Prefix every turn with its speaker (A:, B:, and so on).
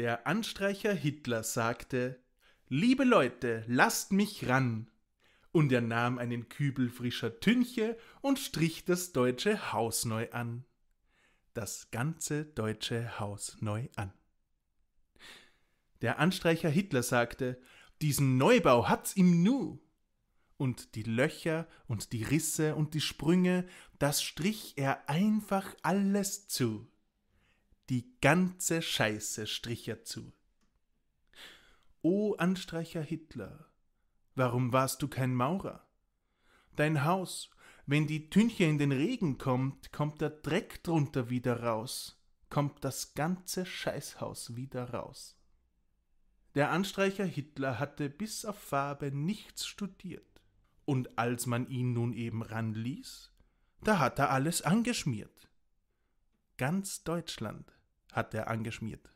A: Der Anstreicher Hitler sagte Liebe Leute, lasst mich ran. Und er nahm einen Kübel frischer Tünche und strich das deutsche Haus neu an. Das ganze deutsche Haus neu an. Der Anstreicher Hitler sagte, diesen Neubau hat's im Nu. Und die Löcher und die Risse und die Sprünge, das strich er einfach alles zu die ganze Scheiße strich er zu. O Anstreicher Hitler, warum warst du kein Maurer? Dein Haus, wenn die Tünche in den Regen kommt, kommt der Dreck drunter wieder raus, kommt das ganze Scheißhaus wieder raus. Der Anstreicher Hitler hatte bis auf Farbe nichts studiert, und als man ihn nun eben ranließ, da hat er alles angeschmiert. Ganz Deutschland hat er angeschmiert.